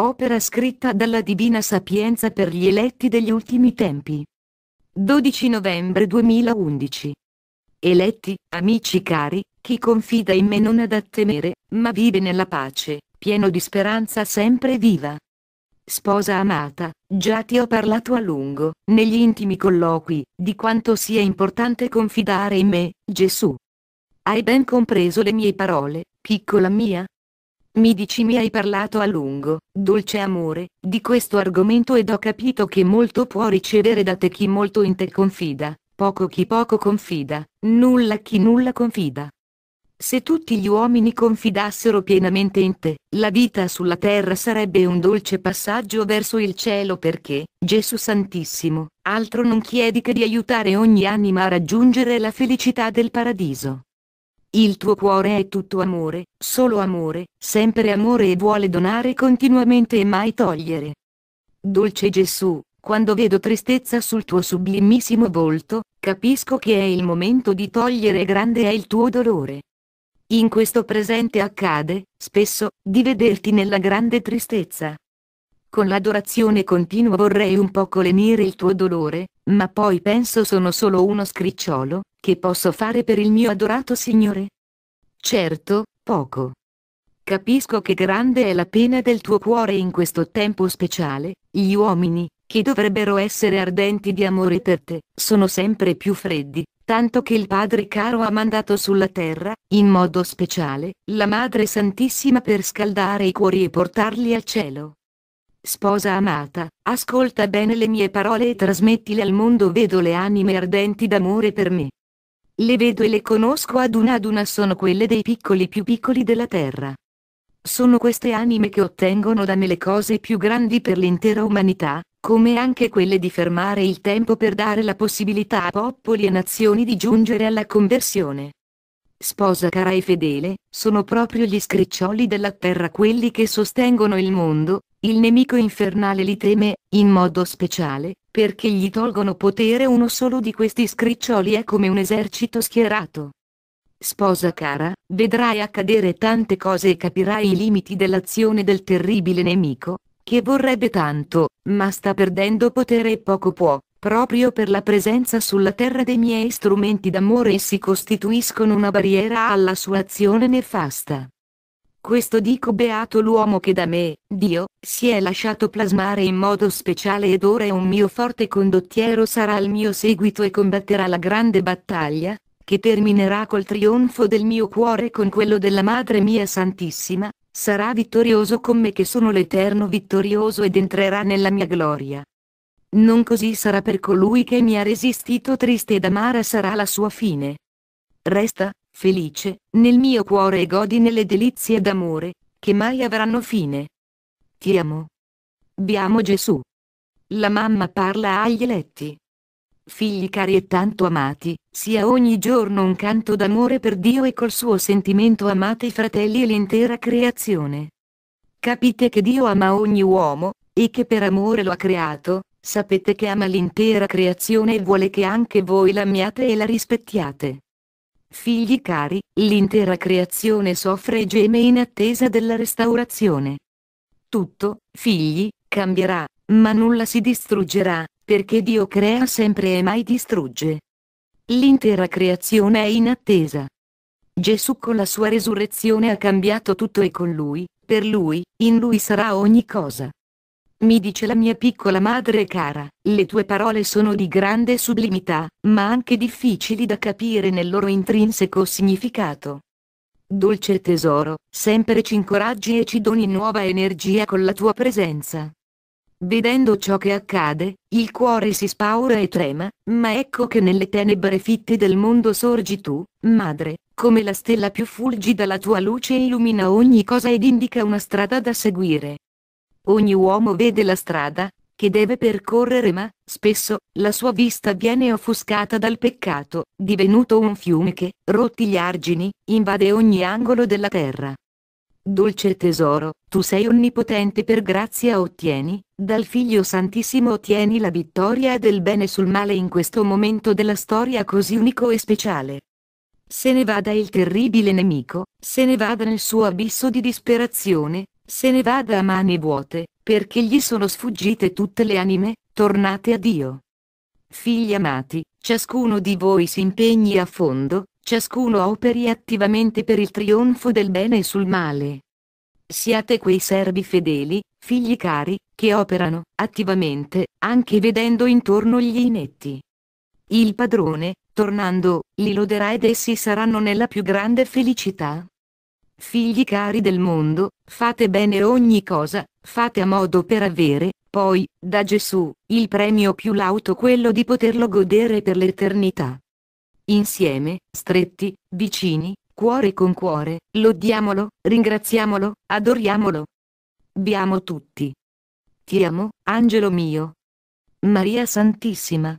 opera scritta dalla Divina Sapienza per gli eletti degli ultimi tempi. 12 novembre 2011. Eletti, amici cari, chi confida in me non ha da temere, ma vive nella pace, pieno di speranza sempre viva. Sposa amata, già ti ho parlato a lungo, negli intimi colloqui, di quanto sia importante confidare in me, Gesù. Hai ben compreso le mie parole, piccola mia? Mi dici mi hai parlato a lungo, dolce amore, di questo argomento ed ho capito che molto può ricevere da te chi molto in te confida, poco chi poco confida, nulla chi nulla confida. Se tutti gli uomini confidassero pienamente in te, la vita sulla terra sarebbe un dolce passaggio verso il cielo perché, Gesù Santissimo, altro non chiedi che di aiutare ogni anima a raggiungere la felicità del paradiso. Il tuo cuore è tutto amore, solo amore, sempre amore e vuole donare continuamente e mai togliere. Dolce Gesù, quando vedo tristezza sul tuo sublimissimo volto, capisco che è il momento di togliere grande è il tuo dolore. In questo presente accade, spesso, di vederti nella grande tristezza. Con l'adorazione continua vorrei un poco lenire il tuo dolore, ma poi penso sono solo uno scricciolo, che posso fare per il mio adorato Signore? Certo, poco. Capisco che grande è la pena del tuo cuore in questo tempo speciale, gli uomini, che dovrebbero essere ardenti di amore per te, sono sempre più freddi, tanto che il Padre caro ha mandato sulla terra, in modo speciale, la Madre Santissima per scaldare i cuori e portarli al cielo. Sposa amata, ascolta bene le mie parole e trasmettile al mondo vedo le anime ardenti d'amore per me. Le vedo e le conosco ad una ad una sono quelle dei piccoli più piccoli della terra. Sono queste anime che ottengono da me le cose più grandi per l'intera umanità, come anche quelle di fermare il tempo per dare la possibilità a popoli e nazioni di giungere alla conversione. Sposa cara e fedele, sono proprio gli scriccioli della terra quelli che sostengono il mondo, il nemico infernale li teme, in modo speciale, perché gli tolgono potere uno solo di questi scriccioli è come un esercito schierato. Sposa cara, vedrai accadere tante cose e capirai i limiti dell'azione del terribile nemico, che vorrebbe tanto, ma sta perdendo potere e poco può, proprio per la presenza sulla terra dei miei strumenti d'amore essi costituiscono una barriera alla sua azione nefasta questo dico beato l'uomo che da me, Dio, si è lasciato plasmare in modo speciale ed ora è un mio forte condottiero sarà il mio seguito e combatterà la grande battaglia, che terminerà col trionfo del mio cuore con quello della Madre mia Santissima, sarà vittorioso con me che sono l'Eterno vittorioso ed entrerà nella mia gloria. Non così sarà per colui che mi ha resistito triste ed amara sarà la sua fine. Resta, felice, nel mio cuore e godi nelle delizie d'amore, che mai avranno fine. Ti amo. Biamo Gesù. La mamma parla agli eletti. Figli cari e tanto amati, sia ogni giorno un canto d'amore per Dio e col suo sentimento amate i fratelli e l'intera creazione. Capite che Dio ama ogni uomo, e che per amore lo ha creato, sapete che ama l'intera creazione e vuole che anche voi l'amiate e la rispettiate. Figli cari, l'intera creazione soffre e geme in attesa della restaurazione. Tutto, figli, cambierà, ma nulla si distruggerà, perché Dio crea sempre e mai distrugge. L'intera creazione è in attesa. Gesù con la sua resurrezione ha cambiato tutto e con lui, per lui, in lui sarà ogni cosa mi dice la mia piccola madre cara, le tue parole sono di grande sublimità, ma anche difficili da capire nel loro intrinseco significato. Dolce tesoro, sempre ci incoraggi e ci doni nuova energia con la tua presenza. Vedendo ciò che accade, il cuore si spaura e trema, ma ecco che nelle tenebre fitte del mondo sorgi tu, madre, come la stella più fulgida la tua luce illumina ogni cosa ed indica una strada da seguire. Ogni uomo vede la strada, che deve percorrere ma, spesso, la sua vista viene offuscata dal peccato, divenuto un fiume che, rotti gli argini, invade ogni angolo della terra. Dolce tesoro, tu sei onnipotente per grazia ottieni, dal Figlio Santissimo ottieni la vittoria del bene sul male in questo momento della storia così unico e speciale. Se ne vada il terribile nemico, se ne vada nel suo abisso di disperazione, se ne vada a mani vuote, perché gli sono sfuggite tutte le anime, tornate a Dio. Figli amati, ciascuno di voi si impegni a fondo, ciascuno operi attivamente per il trionfo del bene sul male. Siate quei servi fedeli, figli cari, che operano, attivamente, anche vedendo intorno gli inetti. Il padrone, tornando, li loderà ed essi saranno nella più grande felicità. Figli cari del mondo, fate bene ogni cosa, fate a modo per avere, poi, da Gesù, il premio più lauto quello di poterlo godere per l'eternità. Insieme, stretti, vicini, cuore con cuore, lodiamolo, ringraziamolo, adoriamolo. Biamo tutti. Ti amo, angelo mio. Maria Santissima.